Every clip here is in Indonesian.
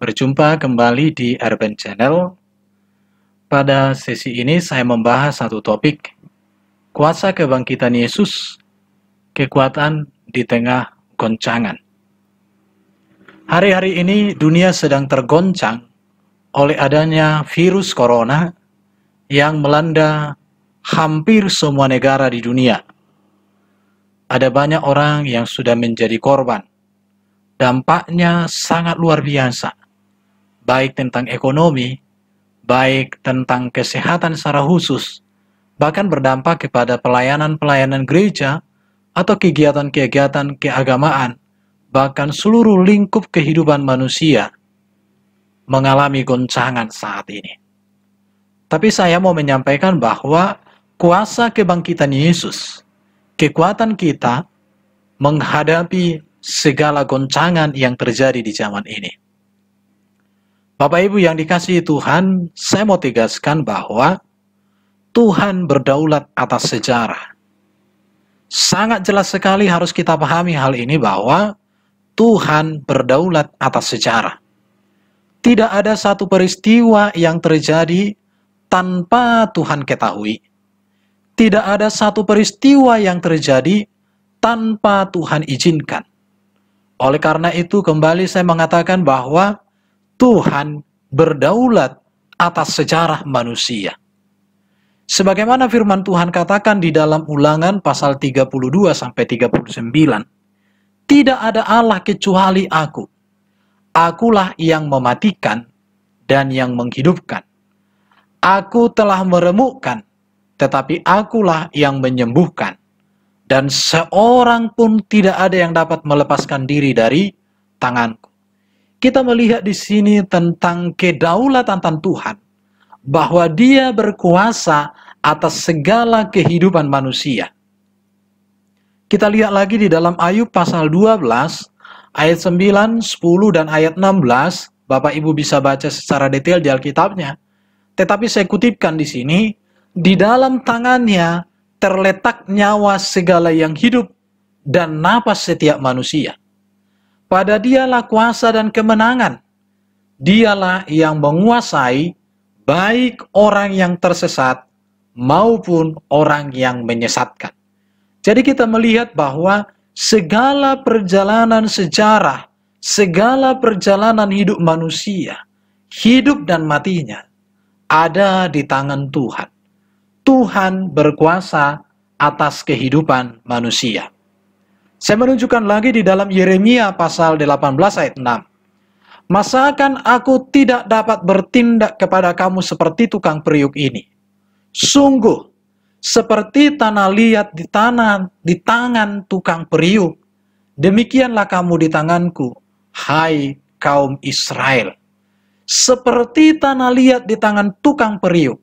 Berjumpa kembali di Urban Channel. Pada sesi ini saya membahas satu topik, kuasa kebangkitan Yesus, kekuatan di tengah goncangan. Hari-hari ini dunia sedang tergoncang oleh adanya virus corona yang melanda hampir semua negara di dunia. Ada banyak orang yang sudah menjadi korban dampaknya sangat luar biasa baik tentang ekonomi, baik tentang kesehatan secara khusus, bahkan berdampak kepada pelayanan-pelayanan gereja atau kegiatan-kegiatan keagamaan, bahkan seluruh lingkup kehidupan manusia mengalami goncangan saat ini. Tapi saya mau menyampaikan bahwa kuasa kebangkitan Yesus, kekuatan kita menghadapi segala goncangan yang terjadi di zaman ini. Bapak Ibu yang dikasihi Tuhan, saya mau tegaskan bahwa Tuhan berdaulat atas sejarah. Sangat jelas sekali harus kita pahami hal ini bahwa Tuhan berdaulat atas sejarah. Tidak ada satu peristiwa yang terjadi tanpa Tuhan ketahui. Tidak ada satu peristiwa yang terjadi tanpa Tuhan izinkan. Oleh karena itu, kembali saya mengatakan bahwa Tuhan berdaulat atas sejarah manusia. Sebagaimana firman Tuhan katakan di dalam ulangan pasal 32 sampai 39, tidak ada Allah kecuali aku. Akulah yang mematikan dan yang menghidupkan. Aku telah meremukkan, tetapi akulah yang menyembuhkan. Dan seorang pun tidak ada yang dapat melepaskan diri dari tanganku. Kita melihat di sini tentang kedaulatan Tuhan, bahwa Dia berkuasa atas segala kehidupan manusia. Kita lihat lagi di dalam Ayub pasal 12 ayat 9, 10 dan ayat 16. Bapak Ibu bisa baca secara detail di Alkitabnya. Tetapi saya kutipkan di sini, di dalam tangannya terletak nyawa segala yang hidup dan napas setiap manusia. Pada dialah kuasa dan kemenangan. Dialah yang menguasai baik orang yang tersesat maupun orang yang menyesatkan. Jadi kita melihat bahwa segala perjalanan sejarah, segala perjalanan hidup manusia, hidup dan matinya, ada di tangan Tuhan. Tuhan berkuasa atas kehidupan manusia. Saya menunjukkan lagi di dalam Yeremia pasal 18 ayat 6. Masakan aku tidak dapat bertindak kepada kamu seperti tukang periuk ini. Sungguh, seperti tanah liat di tanah di tangan tukang periuk, demikianlah kamu di tanganku, hai kaum Israel. Seperti tanah liat di tangan tukang periuk,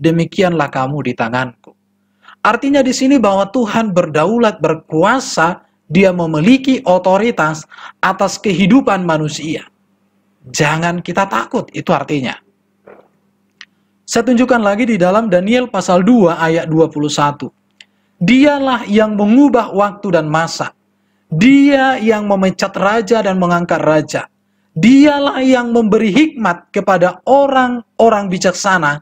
demikianlah kamu di tanganku. Artinya di sini bahwa Tuhan berdaulat, berkuasa dia memiliki otoritas atas kehidupan manusia. Jangan kita takut, itu artinya. Saya tunjukkan lagi di dalam Daniel pasal 2 ayat 21. Dialah yang mengubah waktu dan masa. Dia yang memecat raja dan mengangkat raja. Dialah yang memberi hikmat kepada orang-orang bijaksana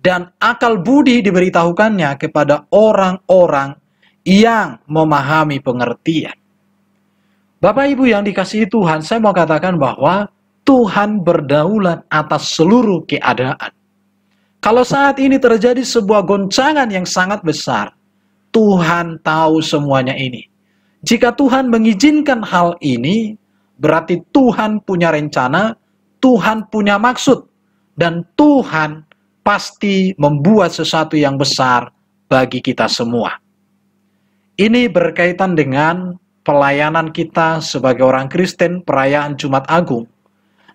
dan akal budi diberitahukannya kepada orang-orang yang memahami pengertian. Bapak Ibu yang dikasihi Tuhan, saya mau katakan bahwa Tuhan berdaulat atas seluruh keadaan. Kalau saat ini terjadi sebuah goncangan yang sangat besar, Tuhan tahu semuanya ini. Jika Tuhan mengizinkan hal ini, berarti Tuhan punya rencana, Tuhan punya maksud, dan Tuhan pasti membuat sesuatu yang besar bagi kita semua. Ini berkaitan dengan pelayanan kita sebagai orang Kristen perayaan Jumat Agung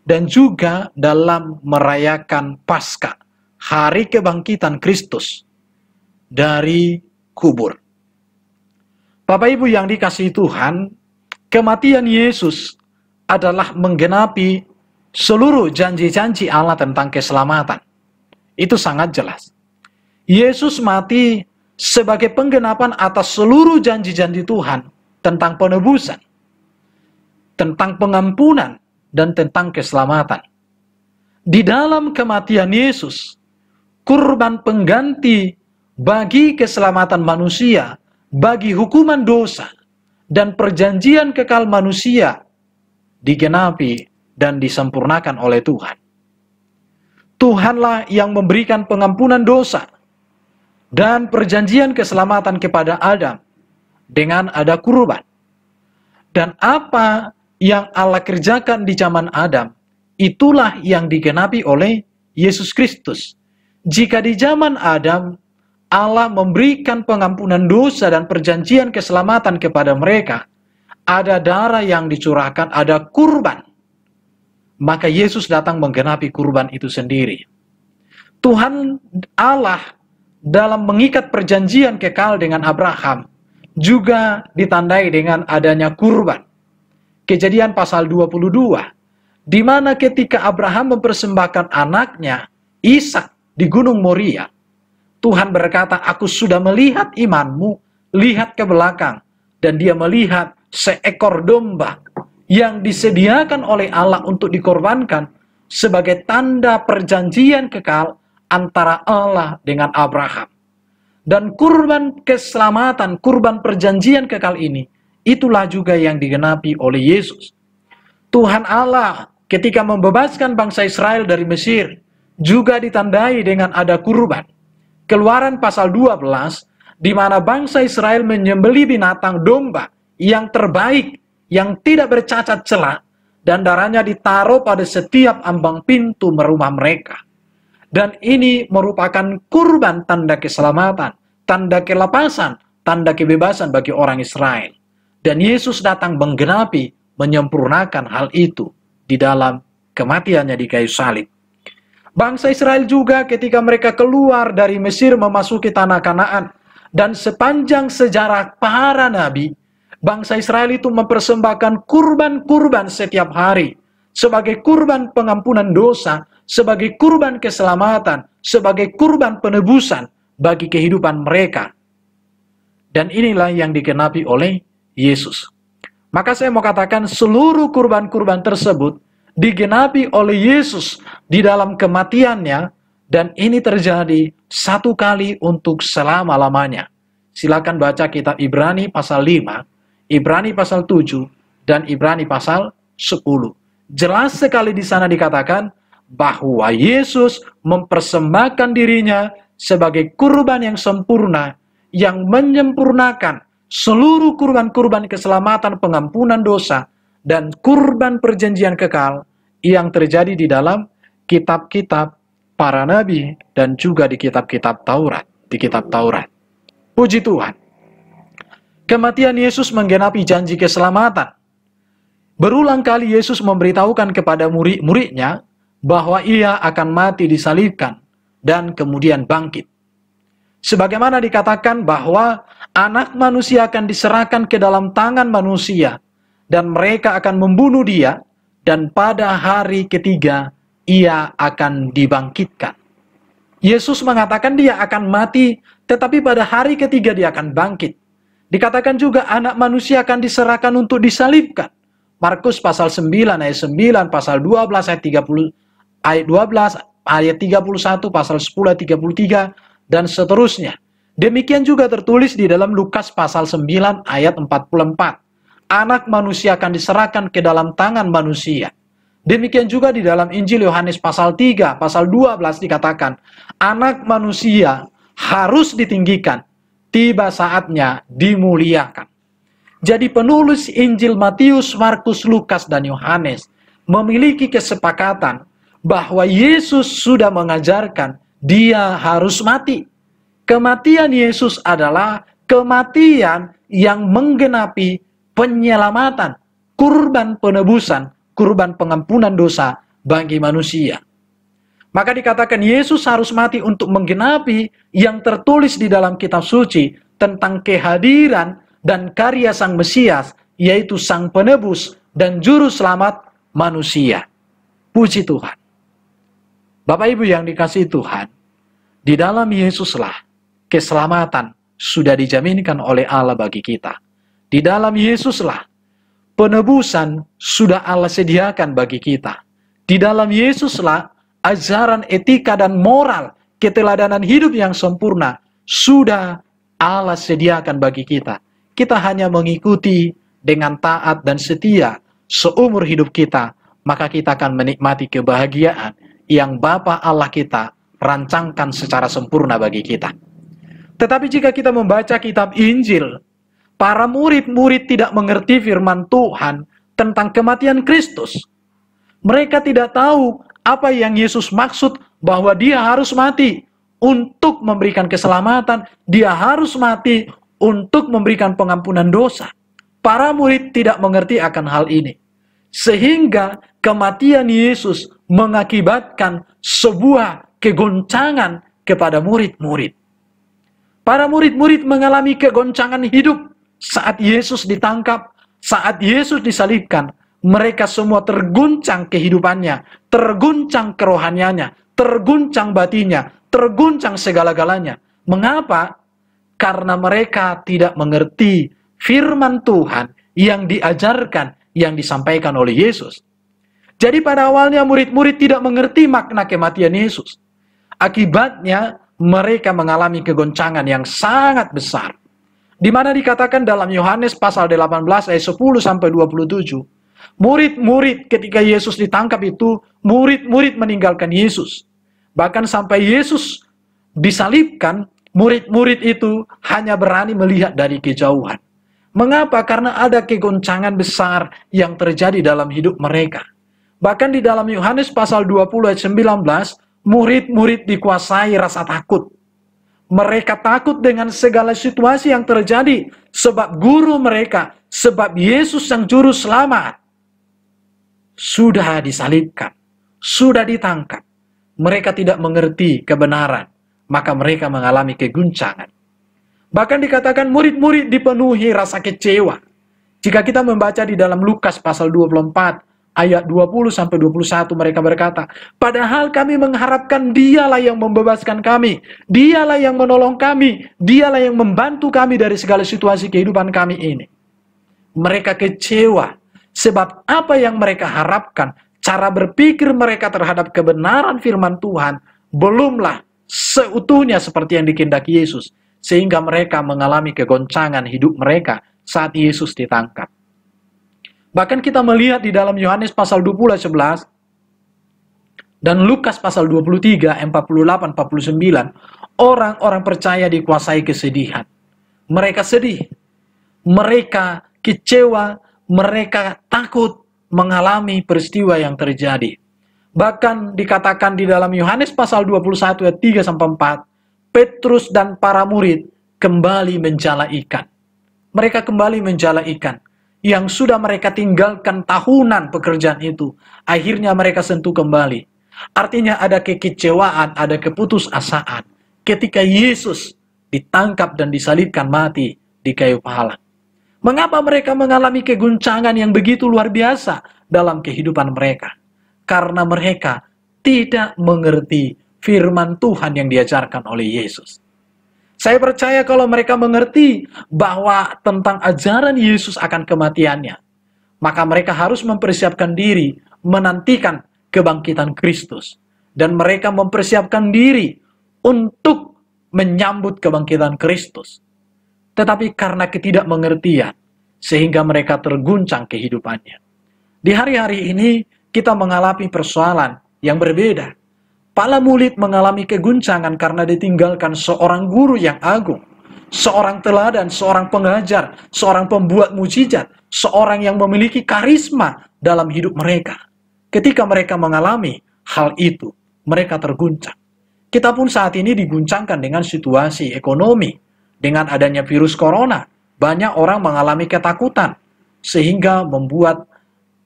dan juga dalam merayakan Pasca hari kebangkitan Kristus dari kubur. Bapak Ibu yang dikasihi Tuhan, kematian Yesus adalah menggenapi seluruh janji-janji Allah tentang keselamatan. Itu sangat jelas. Yesus mati sebagai penggenapan atas seluruh janji-janji Tuhan tentang penebusan, tentang pengampunan, dan tentang keselamatan. Di dalam kematian Yesus, kurban pengganti bagi keselamatan manusia, bagi hukuman dosa, dan perjanjian kekal manusia digenapi dan disempurnakan oleh Tuhan. Tuhanlah yang memberikan pengampunan dosa, dan perjanjian keselamatan kepada Adam dengan ada kurban. Dan apa yang Allah kerjakan di zaman Adam, itulah yang digenapi oleh Yesus Kristus. Jika di zaman Adam, Allah memberikan pengampunan dosa dan perjanjian keselamatan kepada mereka, ada darah yang dicurahkan, ada kurban. Maka Yesus datang menggenapi kurban itu sendiri. Tuhan Allah dalam mengikat perjanjian kekal dengan Abraham juga ditandai dengan adanya kurban. Kejadian pasal 22 di mana ketika Abraham mempersembahkan anaknya Ishak di Gunung Moria, Tuhan berkata, "Aku sudah melihat imanmu, lihat ke belakang." Dan dia melihat seekor domba yang disediakan oleh Allah untuk dikorbankan sebagai tanda perjanjian kekal antara Allah dengan Abraham. Dan kurban keselamatan, kurban perjanjian kekal ini, itulah juga yang digenapi oleh Yesus. Tuhan Allah ketika membebaskan bangsa Israel dari Mesir, juga ditandai dengan ada kurban. Keluaran pasal 12, di mana bangsa Israel menyembeli binatang domba yang terbaik, yang tidak bercacat celah, dan darahnya ditaruh pada setiap ambang pintu merumah mereka. Dan ini merupakan kurban tanda keselamatan, tanda kelepasan, tanda kebebasan bagi orang Israel. Dan Yesus datang menggenapi, menyempurnakan hal itu di dalam kematiannya di kayu salib. Bangsa Israel juga ketika mereka keluar dari Mesir memasuki tanah Kanaan dan sepanjang sejarah para nabi, bangsa Israel itu mempersembahkan kurban-kurban setiap hari sebagai kurban pengampunan dosa sebagai kurban keselamatan, sebagai kurban penebusan bagi kehidupan mereka. Dan inilah yang dikenapi oleh Yesus. Maka saya mau katakan seluruh kurban-kurban tersebut digenapi oleh Yesus di dalam kematiannya dan ini terjadi satu kali untuk selama-lamanya. Silakan baca kitab Ibrani pasal 5, Ibrani pasal 7, dan Ibrani pasal 10. Jelas sekali di sana dikatakan bahwa Yesus mempersembahkan dirinya sebagai kurban yang sempurna yang menyempurnakan seluruh kurban-kurban keselamatan pengampunan dosa dan kurban perjanjian kekal yang terjadi di dalam kitab-kitab para nabi dan juga di kitab-kitab Taurat, di kitab Taurat. Puji Tuhan. Kematian Yesus menggenapi janji keselamatan. Berulang kali Yesus memberitahukan kepada murid-muridnya bahwa ia akan mati disalibkan dan kemudian bangkit. Sebagaimana dikatakan bahwa anak manusia akan diserahkan ke dalam tangan manusia dan mereka akan membunuh dia dan pada hari ketiga ia akan dibangkitkan. Yesus mengatakan dia akan mati tetapi pada hari ketiga dia akan bangkit. Dikatakan juga anak manusia akan diserahkan untuk disalibkan. Markus pasal 9 ayat 9, pasal 12 ayat 30, ayat 12, ayat 31, pasal 10, ayat 33, dan seterusnya. Demikian juga tertulis di dalam Lukas pasal 9 ayat 44. Anak manusia akan diserahkan ke dalam tangan manusia. Demikian juga di dalam Injil Yohanes pasal 3, pasal 12 dikatakan, anak manusia harus ditinggikan, tiba saatnya dimuliakan. Jadi penulis Injil Matius, Markus, Lukas, dan Yohanes memiliki kesepakatan bahwa Yesus sudah mengajarkan dia harus mati. Kematian Yesus adalah kematian yang menggenapi penyelamatan, kurban penebusan, kurban pengampunan dosa bagi manusia. Maka dikatakan Yesus harus mati untuk menggenapi yang tertulis di dalam kitab suci tentang kehadiran dan karya Sang Mesias, yaitu Sang Penebus dan Juru Selamat manusia. Puji Tuhan. Bapak Ibu yang dikasih Tuhan, di dalam Yesuslah keselamatan sudah dijaminkan oleh Allah bagi kita. Di dalam Yesuslah penebusan sudah Allah sediakan bagi kita. Di dalam Yesuslah ajaran etika dan moral keteladanan hidup yang sempurna sudah Allah sediakan bagi kita. Kita hanya mengikuti dengan taat dan setia seumur hidup kita, maka kita akan menikmati kebahagiaan yang Bapa Allah kita rancangkan secara sempurna bagi kita. Tetapi jika kita membaca kitab Injil, para murid-murid tidak mengerti firman Tuhan tentang kematian Kristus. Mereka tidak tahu apa yang Yesus maksud bahwa dia harus mati untuk memberikan keselamatan, dia harus mati untuk memberikan pengampunan dosa. Para murid tidak mengerti akan hal ini sehingga kematian Yesus mengakibatkan sebuah kegoncangan kepada murid-murid. Para murid-murid mengalami kegoncangan hidup saat Yesus ditangkap, saat Yesus disalibkan. Mereka semua terguncang kehidupannya, terguncang kerohaniannya, terguncang batinnya, terguncang segala-galanya. Mengapa? Karena mereka tidak mengerti firman Tuhan yang diajarkan yang disampaikan oleh Yesus. Jadi pada awalnya murid-murid tidak mengerti makna kematian Yesus. Akibatnya mereka mengalami kegoncangan yang sangat besar. Di mana dikatakan dalam Yohanes pasal 18 ayat 10 sampai 27, murid-murid ketika Yesus ditangkap itu, murid-murid meninggalkan Yesus. Bahkan sampai Yesus disalibkan, murid-murid itu hanya berani melihat dari kejauhan. Mengapa? Karena ada kegoncangan besar yang terjadi dalam hidup mereka. Bahkan di dalam Yohanes pasal 20 ayat 19, murid-murid dikuasai rasa takut. Mereka takut dengan segala situasi yang terjadi sebab guru mereka, sebab Yesus yang juru selamat sudah disalibkan, sudah ditangkap. Mereka tidak mengerti kebenaran, maka mereka mengalami keguncangan. Bahkan dikatakan murid-murid dipenuhi rasa kecewa. Jika kita membaca di dalam Lukas pasal 24 ayat 20 sampai 21 mereka berkata, "Padahal kami mengharapkan Dialah yang membebaskan kami, Dialah yang menolong kami, Dialah yang membantu kami dari segala situasi kehidupan kami ini." Mereka kecewa sebab apa yang mereka harapkan, cara berpikir mereka terhadap kebenaran firman Tuhan belumlah seutuhnya seperti yang dikendaki Yesus sehingga mereka mengalami kegoncangan hidup mereka saat Yesus ditangkap. Bahkan kita melihat di dalam Yohanes pasal 20 11 dan Lukas pasal 23 48 49 orang-orang percaya dikuasai kesedihan. Mereka sedih, mereka kecewa, mereka takut mengalami peristiwa yang terjadi. Bahkan dikatakan di dalam Yohanes pasal 21 ayat 3 sampai 4 Petrus dan para murid kembali menjala ikan. Mereka kembali menjala ikan yang sudah mereka tinggalkan tahunan pekerjaan itu. Akhirnya mereka sentuh kembali. Artinya ada kekecewaan, ada keputusasaan. Ketika Yesus ditangkap dan disalibkan mati di kayu pahala. Mengapa mereka mengalami keguncangan yang begitu luar biasa dalam kehidupan mereka? Karena mereka tidak mengerti firman Tuhan yang diajarkan oleh Yesus. Saya percaya kalau mereka mengerti bahwa tentang ajaran Yesus akan kematiannya, maka mereka harus mempersiapkan diri menantikan kebangkitan Kristus. Dan mereka mempersiapkan diri untuk menyambut kebangkitan Kristus. Tetapi karena ketidakmengertian, sehingga mereka terguncang kehidupannya. Di hari-hari ini, kita mengalami persoalan yang berbeda Pala murid mengalami keguncangan karena ditinggalkan seorang guru yang agung, seorang teladan, seorang pengajar, seorang pembuat mujizat, seorang yang memiliki karisma dalam hidup mereka. Ketika mereka mengalami hal itu, mereka terguncang. Kita pun saat ini diguncangkan dengan situasi ekonomi, dengan adanya virus corona, banyak orang mengalami ketakutan, sehingga membuat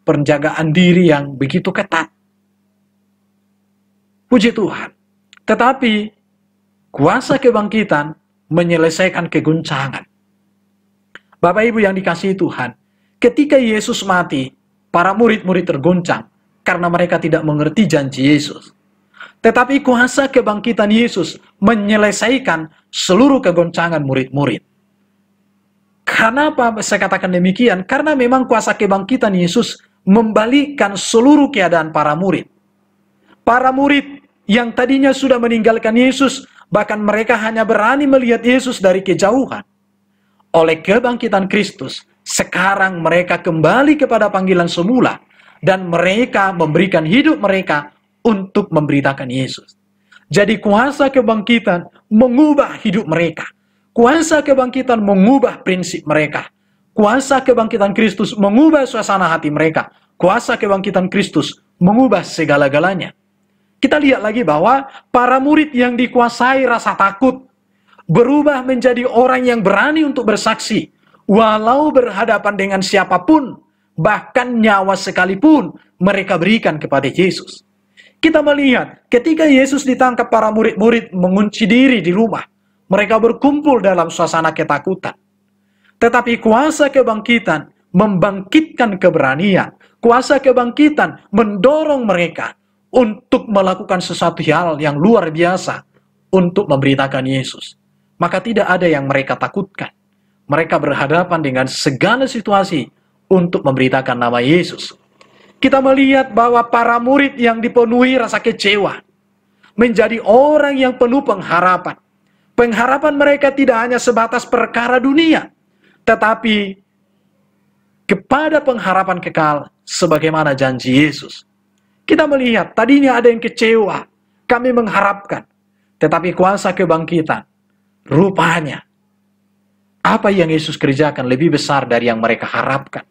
penjagaan diri yang begitu ketat Puji Tuhan. Tetapi kuasa kebangkitan menyelesaikan keguncangan. Bapak Ibu yang dikasihi Tuhan, ketika Yesus mati, para murid-murid terguncang karena mereka tidak mengerti janji Yesus. Tetapi kuasa kebangkitan Yesus menyelesaikan seluruh kegoncangan murid-murid. Kenapa saya katakan demikian? Karena memang kuasa kebangkitan Yesus membalikkan seluruh keadaan para murid. Para murid yang tadinya sudah meninggalkan Yesus, bahkan mereka hanya berani melihat Yesus dari kejauhan. Oleh kebangkitan Kristus, sekarang mereka kembali kepada panggilan semula, dan mereka memberikan hidup mereka untuk memberitakan Yesus. Jadi kuasa kebangkitan mengubah hidup mereka. Kuasa kebangkitan mengubah prinsip mereka. Kuasa kebangkitan Kristus mengubah suasana hati mereka. Kuasa kebangkitan Kristus mengubah segala-galanya. Kita lihat lagi bahwa para murid yang dikuasai rasa takut berubah menjadi orang yang berani untuk bersaksi walau berhadapan dengan siapapun, bahkan nyawa sekalipun mereka berikan kepada Yesus. Kita melihat ketika Yesus ditangkap para murid-murid mengunci diri di rumah, mereka berkumpul dalam suasana ketakutan. Tetapi kuasa kebangkitan membangkitkan keberanian, kuasa kebangkitan mendorong mereka untuk melakukan sesuatu hal yang luar biasa untuk memberitakan Yesus. Maka tidak ada yang mereka takutkan. Mereka berhadapan dengan segala situasi untuk memberitakan nama Yesus. Kita melihat bahwa para murid yang dipenuhi rasa kecewa menjadi orang yang penuh pengharapan. Pengharapan mereka tidak hanya sebatas perkara dunia, tetapi kepada pengharapan kekal sebagaimana janji Yesus. Kita melihat tadinya ada yang kecewa, kami mengharapkan. Tetapi kuasa kebangkitan, rupanya apa yang Yesus kerjakan lebih besar dari yang mereka harapkan.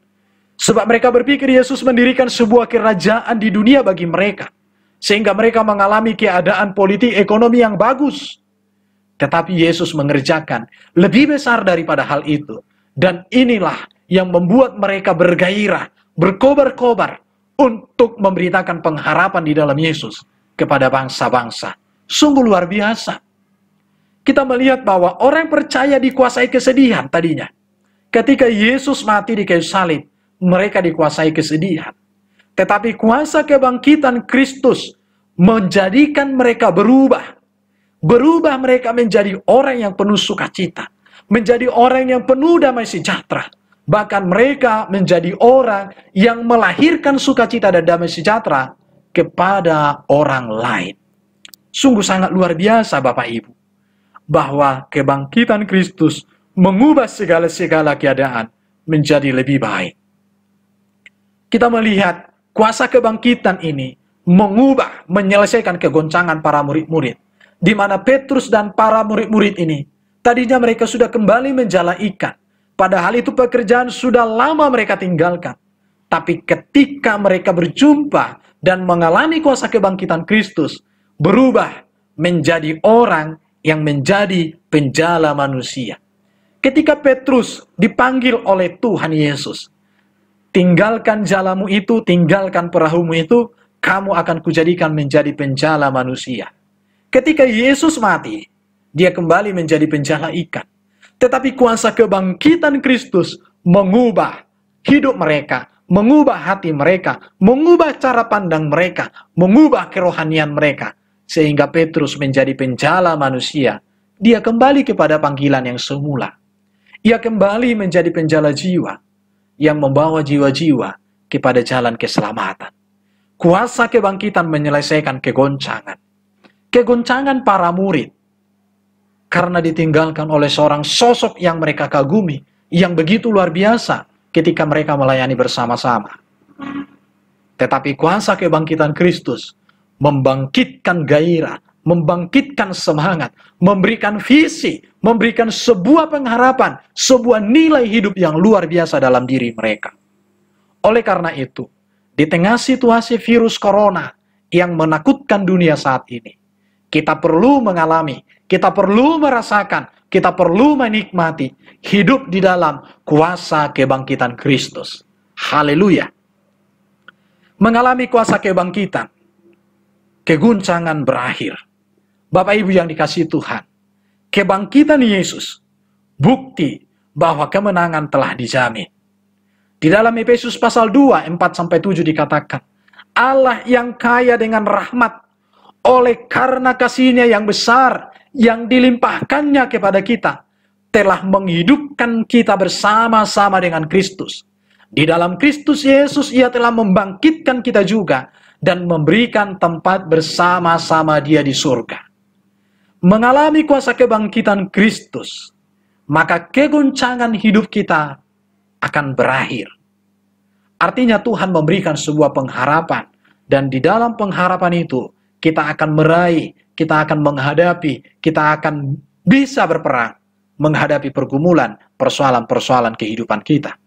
Sebab mereka berpikir Yesus mendirikan sebuah kerajaan di dunia bagi mereka. Sehingga mereka mengalami keadaan politik ekonomi yang bagus. Tetapi Yesus mengerjakan lebih besar daripada hal itu. Dan inilah yang membuat mereka bergairah, berkobar-kobar, untuk memberitakan pengharapan di dalam Yesus kepada bangsa-bangsa. Sungguh luar biasa. Kita melihat bahwa orang yang percaya dikuasai kesedihan tadinya. Ketika Yesus mati di kayu salib, mereka dikuasai kesedihan. Tetapi kuasa kebangkitan Kristus menjadikan mereka berubah. Berubah mereka menjadi orang yang penuh sukacita. Menjadi orang yang penuh damai sejahtera. Bahkan mereka menjadi orang yang melahirkan sukacita dan damai sejahtera kepada orang lain. Sungguh sangat luar biasa Bapak Ibu. Bahwa kebangkitan Kristus mengubah segala-segala keadaan menjadi lebih baik. Kita melihat kuasa kebangkitan ini mengubah, menyelesaikan kegoncangan para murid-murid. Di mana Petrus dan para murid-murid ini, tadinya mereka sudah kembali menjala ikan Padahal itu pekerjaan sudah lama mereka tinggalkan. Tapi ketika mereka berjumpa dan mengalami kuasa kebangkitan Kristus, berubah menjadi orang yang menjadi penjala manusia. Ketika Petrus dipanggil oleh Tuhan Yesus, tinggalkan jalamu itu, tinggalkan perahumu itu, kamu akan kujadikan menjadi penjala manusia. Ketika Yesus mati, dia kembali menjadi penjala ikan tetapi kuasa kebangkitan Kristus mengubah hidup mereka, mengubah hati mereka, mengubah cara pandang mereka, mengubah kerohanian mereka. Sehingga Petrus menjadi penjala manusia. Dia kembali kepada panggilan yang semula. Ia kembali menjadi penjala jiwa yang membawa jiwa-jiwa kepada jalan keselamatan. Kuasa kebangkitan menyelesaikan kegoncangan. Kegoncangan para murid karena ditinggalkan oleh seorang sosok yang mereka kagumi, yang begitu luar biasa ketika mereka melayani bersama-sama. Tetapi kuasa kebangkitan Kristus membangkitkan gairah, membangkitkan semangat, memberikan visi, memberikan sebuah pengharapan, sebuah nilai hidup yang luar biasa dalam diri mereka. Oleh karena itu, di tengah situasi virus corona yang menakutkan dunia saat ini, kita perlu mengalami kita perlu merasakan, kita perlu menikmati hidup di dalam kuasa kebangkitan Kristus. Haleluya. Mengalami kuasa kebangkitan, keguncangan berakhir. Bapak Ibu yang dikasih Tuhan, kebangkitan Yesus bukti bahwa kemenangan telah dijamin. Di dalam Efesus pasal 2 4 7 dikatakan, Allah yang kaya dengan rahmat oleh karena kasihnya yang besar yang dilimpahkannya kepada kita, telah menghidupkan kita bersama-sama dengan Kristus. Di dalam Kristus Yesus ia telah membangkitkan kita juga dan memberikan tempat bersama-sama dia di surga. Mengalami kuasa kebangkitan Kristus, maka kegoncangan hidup kita akan berakhir. Artinya Tuhan memberikan sebuah pengharapan dan di dalam pengharapan itu kita akan meraih, kita akan menghadapi, kita akan bisa berperang menghadapi pergumulan, persoalan-persoalan kehidupan kita.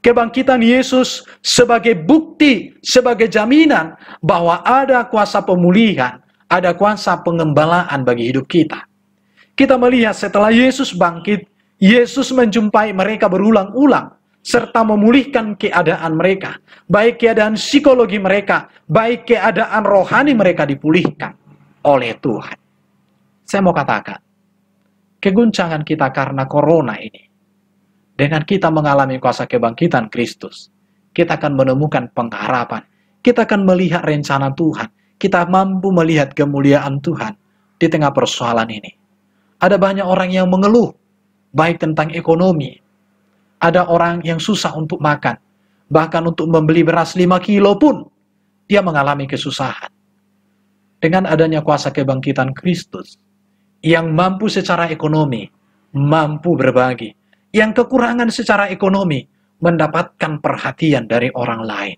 Kebangkitan Yesus sebagai bukti, sebagai jaminan bahwa ada kuasa pemulihan, ada kuasa pengembalaan bagi hidup kita. Kita melihat setelah Yesus bangkit, Yesus menjumpai mereka berulang-ulang serta memulihkan keadaan mereka, baik keadaan psikologi mereka, baik keadaan rohani mereka dipulihkan oleh Tuhan. Saya mau katakan, keguncangan kita karena corona ini, dengan kita mengalami kuasa kebangkitan Kristus, kita akan menemukan pengharapan, kita akan melihat rencana Tuhan, kita mampu melihat kemuliaan Tuhan di tengah persoalan ini. Ada banyak orang yang mengeluh, baik tentang ekonomi, ada orang yang susah untuk makan. Bahkan untuk membeli beras 5 kilo pun, dia mengalami kesusahan. Dengan adanya kuasa kebangkitan Kristus, yang mampu secara ekonomi, mampu berbagi, yang kekurangan secara ekonomi, mendapatkan perhatian dari orang lain.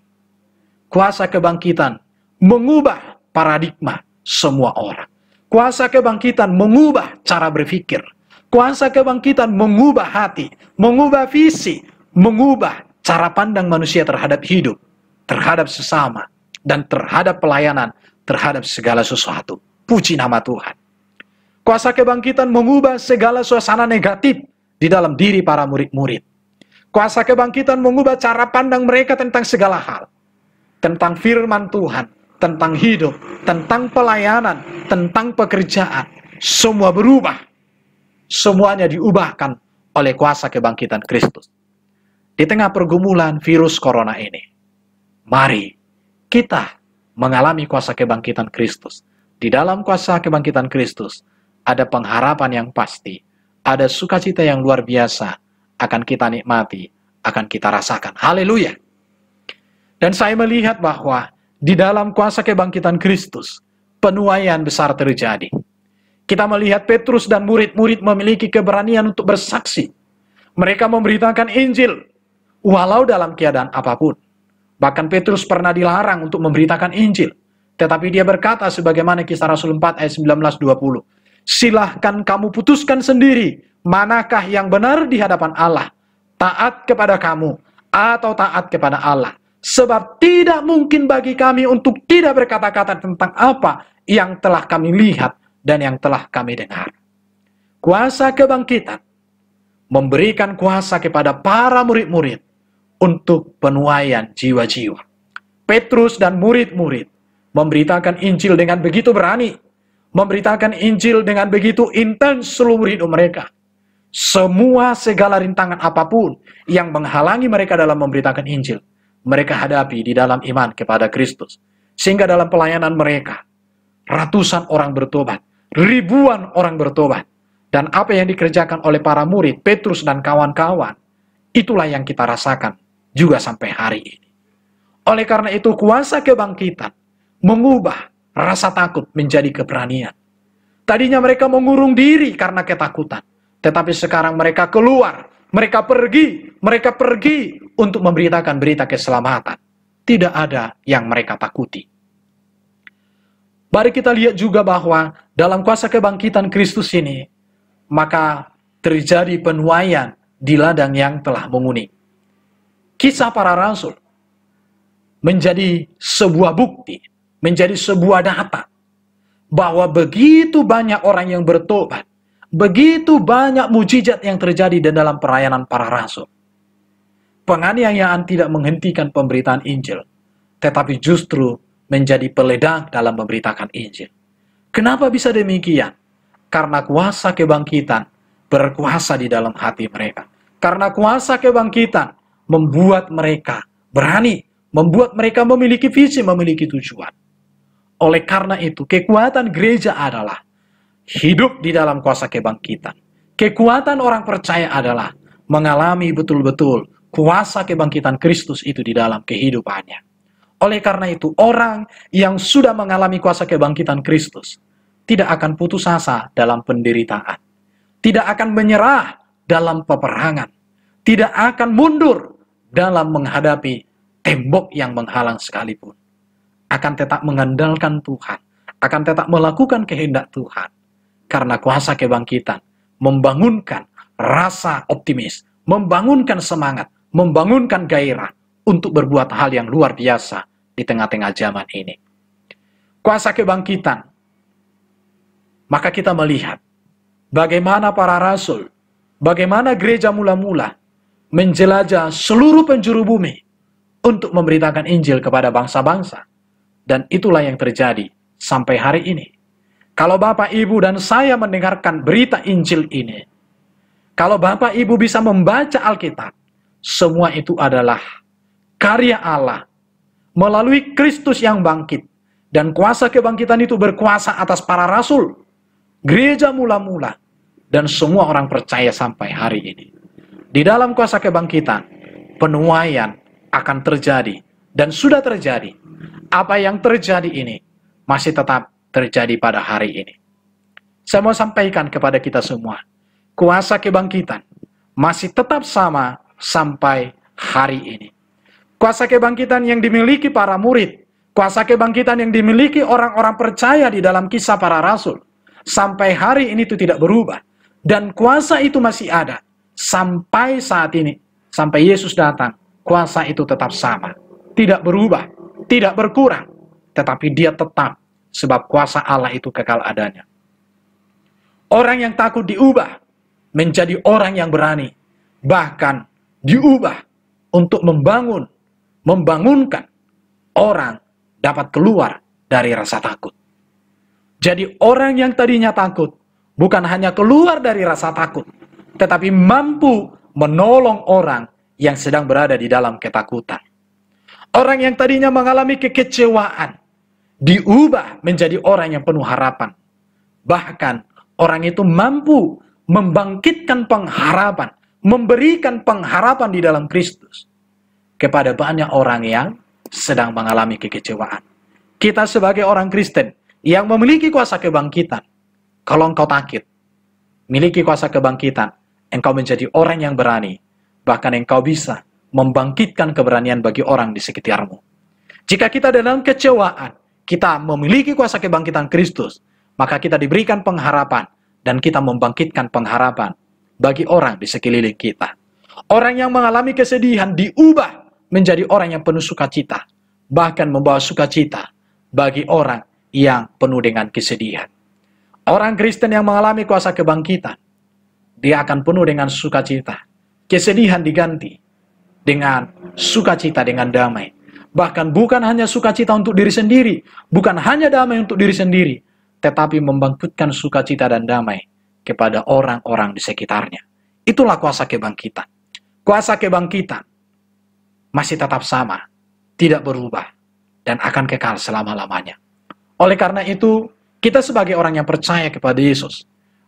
Kuasa kebangkitan mengubah paradigma semua orang. Kuasa kebangkitan mengubah cara berpikir Kuasa kebangkitan mengubah hati, mengubah visi, mengubah cara pandang manusia terhadap hidup, terhadap sesama, dan terhadap pelayanan, terhadap segala sesuatu. Puji nama Tuhan. Kuasa kebangkitan mengubah segala suasana negatif di dalam diri para murid-murid. Kuasa kebangkitan mengubah cara pandang mereka tentang segala hal. Tentang firman Tuhan, tentang hidup, tentang pelayanan, tentang pekerjaan. Semua berubah semuanya diubahkan oleh kuasa kebangkitan Kristus. Di tengah pergumulan virus corona ini, mari kita mengalami kuasa kebangkitan Kristus. Di dalam kuasa kebangkitan Kristus, ada pengharapan yang pasti, ada sukacita yang luar biasa, akan kita nikmati, akan kita rasakan. Haleluya! Dan saya melihat bahwa di dalam kuasa kebangkitan Kristus, penuaian besar terjadi. Kita melihat Petrus dan murid-murid memiliki keberanian untuk bersaksi. Mereka memberitakan Injil, walau dalam keadaan apapun. Bahkan Petrus pernah dilarang untuk memberitakan Injil. Tetapi dia berkata sebagaimana kisah Rasul 4 ayat 19-20. Silahkan kamu putuskan sendiri manakah yang benar di hadapan Allah. Taat kepada kamu atau taat kepada Allah. Sebab tidak mungkin bagi kami untuk tidak berkata-kata tentang apa yang telah kami lihat dan yang telah kami dengar. Kuasa kebangkitan memberikan kuasa kepada para murid-murid untuk penuaian jiwa-jiwa. Petrus dan murid-murid memberitakan Injil dengan begitu berani, memberitakan Injil dengan begitu intens seluruh hidup mereka. Semua segala rintangan apapun yang menghalangi mereka dalam memberitakan Injil, mereka hadapi di dalam iman kepada Kristus. Sehingga dalam pelayanan mereka, ratusan orang bertobat, ribuan orang bertobat. Dan apa yang dikerjakan oleh para murid, Petrus dan kawan-kawan, itulah yang kita rasakan juga sampai hari ini. Oleh karena itu, kuasa kebangkitan mengubah rasa takut menjadi keberanian. Tadinya mereka mengurung diri karena ketakutan, tetapi sekarang mereka keluar, mereka pergi, mereka pergi untuk memberitakan berita keselamatan. Tidak ada yang mereka takuti. Mari kita lihat juga bahwa dalam kuasa kebangkitan Kristus ini, maka terjadi penuaian di ladang yang telah menguning. Kisah para rasul menjadi sebuah bukti, menjadi sebuah data bahwa begitu banyak orang yang bertobat, begitu banyak mujizat yang terjadi di dalam perayaan para rasul. Penganiayaan tidak menghentikan pemberitaan Injil, tetapi justru menjadi peledak dalam memberitakan Injil. Kenapa bisa demikian? Karena kuasa kebangkitan berkuasa di dalam hati mereka. Karena kuasa kebangkitan membuat mereka berani, membuat mereka memiliki visi, memiliki tujuan. Oleh karena itu, kekuatan gereja adalah hidup di dalam kuasa kebangkitan. Kekuatan orang percaya adalah mengalami betul-betul kuasa kebangkitan Kristus itu di dalam kehidupannya. Oleh karena itu, orang yang sudah mengalami kuasa kebangkitan Kristus tidak akan putus asa dalam penderitaan, tidak akan menyerah dalam peperangan, tidak akan mundur dalam menghadapi tembok yang menghalang sekalipun. Akan tetap mengandalkan Tuhan, akan tetap melakukan kehendak Tuhan. Karena kuasa kebangkitan membangunkan rasa optimis, membangunkan semangat, membangunkan gairah untuk berbuat hal yang luar biasa di tengah-tengah zaman ini. Kuasa kebangkitan. Maka kita melihat bagaimana para rasul, bagaimana gereja mula-mula menjelajah seluruh penjuru bumi untuk memberitakan Injil kepada bangsa-bangsa. Dan itulah yang terjadi sampai hari ini. Kalau Bapak, Ibu, dan saya mendengarkan berita Injil ini, kalau Bapak, Ibu bisa membaca Alkitab, semua itu adalah karya Allah melalui Kristus yang bangkit. Dan kuasa kebangkitan itu berkuasa atas para rasul, gereja mula-mula, dan semua orang percaya sampai hari ini. Di dalam kuasa kebangkitan, penuaian akan terjadi dan sudah terjadi. Apa yang terjadi ini masih tetap terjadi pada hari ini. Saya mau sampaikan kepada kita semua, kuasa kebangkitan masih tetap sama sampai hari ini kuasa kebangkitan yang dimiliki para murid, kuasa kebangkitan yang dimiliki orang-orang percaya di dalam kisah para rasul. Sampai hari ini itu tidak berubah. Dan kuasa itu masih ada sampai saat ini, sampai Yesus datang, kuasa itu tetap sama. Tidak berubah, tidak berkurang, tetapi dia tetap sebab kuasa Allah itu kekal adanya. Orang yang takut diubah menjadi orang yang berani, bahkan diubah untuk membangun membangunkan orang dapat keluar dari rasa takut. Jadi orang yang tadinya takut bukan hanya keluar dari rasa takut, tetapi mampu menolong orang yang sedang berada di dalam ketakutan. Orang yang tadinya mengalami kekecewaan diubah menjadi orang yang penuh harapan. Bahkan orang itu mampu membangkitkan pengharapan, memberikan pengharapan di dalam Kristus kepada banyak orang yang sedang mengalami kekecewaan. Kita sebagai orang Kristen yang memiliki kuasa kebangkitan, kalau engkau takut, miliki kuasa kebangkitan, engkau menjadi orang yang berani, bahkan engkau bisa membangkitkan keberanian bagi orang di sekitarmu. Jika kita dalam kecewaan, kita memiliki kuasa kebangkitan Kristus, maka kita diberikan pengharapan dan kita membangkitkan pengharapan bagi orang di sekeliling kita. Orang yang mengalami kesedihan diubah menjadi orang yang penuh sukacita, bahkan membawa sukacita bagi orang yang penuh dengan kesedihan. Orang Kristen yang mengalami kuasa kebangkitan, dia akan penuh dengan sukacita. Kesedihan diganti dengan sukacita, dengan damai. Bahkan bukan hanya sukacita untuk diri sendiri, bukan hanya damai untuk diri sendiri, tetapi membangkitkan sukacita dan damai kepada orang-orang di sekitarnya. Itulah kuasa kebangkitan. Kuasa kebangkitan masih tetap sama, tidak berubah, dan akan kekal selama-lamanya. Oleh karena itu, kita sebagai orang yang percaya kepada Yesus,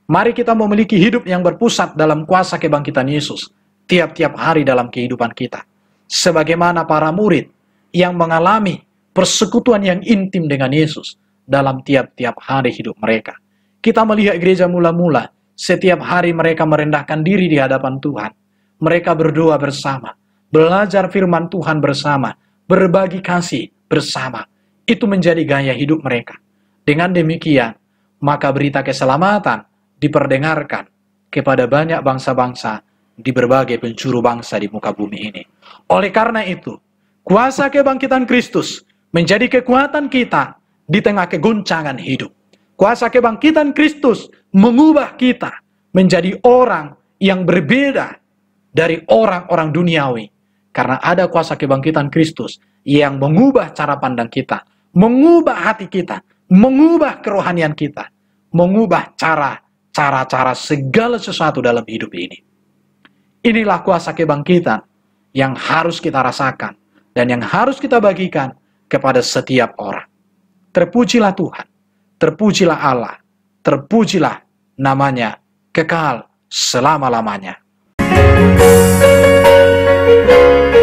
mari kita memiliki hidup yang berpusat dalam kuasa kebangkitan Yesus tiap-tiap hari dalam kehidupan kita. Sebagaimana para murid yang mengalami persekutuan yang intim dengan Yesus dalam tiap-tiap hari hidup mereka. Kita melihat gereja mula-mula, setiap hari mereka merendahkan diri di hadapan Tuhan. Mereka berdoa bersama, belajar firman Tuhan bersama, berbagi kasih bersama. Itu menjadi gaya hidup mereka. Dengan demikian, maka berita keselamatan diperdengarkan kepada banyak bangsa-bangsa di berbagai penjuru bangsa di muka bumi ini. Oleh karena itu, kuasa kebangkitan Kristus menjadi kekuatan kita di tengah keguncangan hidup. Kuasa kebangkitan Kristus mengubah kita menjadi orang yang berbeda dari orang-orang duniawi karena ada kuasa kebangkitan Kristus yang mengubah cara pandang kita, mengubah hati kita, mengubah kerohanian kita, mengubah cara, cara segala sesuatu dalam hidup ini. Inilah kuasa kebangkitan yang harus kita rasakan dan yang harus kita bagikan kepada setiap orang. Terpujilah Tuhan, terpujilah Allah, terpujilah namanya kekal selama-lamanya. Thank you. Música